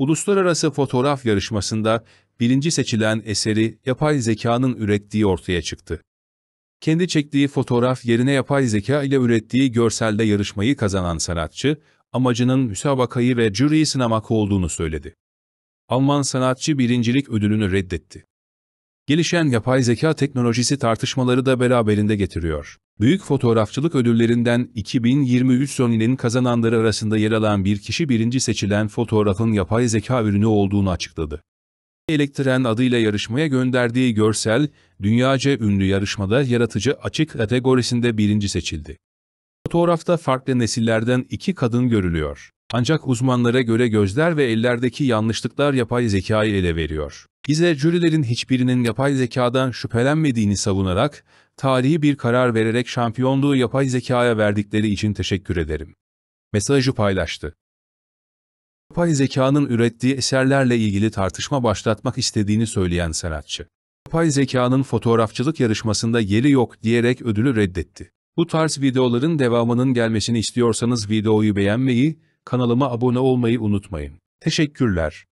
Uluslararası fotoğraf yarışmasında birinci seçilen eseri yapay zekanın ürettiği ortaya çıktı. Kendi çektiği fotoğraf yerine yapay zeka ile ürettiği görselde yarışmayı kazanan sanatçı, amacının müsabakayı ve jüriyi sınamak olduğunu söyledi. Alman sanatçı birincilik ödülünü reddetti. Gelişen yapay zeka teknolojisi tartışmaları da beraberinde getiriyor. Büyük fotoğrafçılık ödüllerinden 2023 Sony'nin kazananları arasında yer alan bir kişi birinci seçilen fotoğrafın yapay zeka ürünü olduğunu açıkladı. Elektren adıyla yarışmaya gönderdiği görsel, dünyaca ünlü yarışmada yaratıcı açık kategorisinde birinci seçildi. Fotoğrafta farklı nesillerden iki kadın görülüyor. Ancak uzmanlara göre gözler ve ellerdeki yanlışlıklar yapay zekayı ele veriyor. Bize jürilerin hiçbirinin yapay zekadan şüphelenmediğini savunarak, tarihi bir karar vererek şampiyonluğu yapay zekaya verdikleri için teşekkür ederim. Mesajı paylaştı. Yapay zekanın ürettiği eserlerle ilgili tartışma başlatmak istediğini söyleyen sanatçı. Yapay zekanın fotoğrafçılık yarışmasında yeri yok diyerek ödülü reddetti. Bu tarz videoların devamının gelmesini istiyorsanız videoyu beğenmeyi, kanalıma abone olmayı unutmayın. Teşekkürler.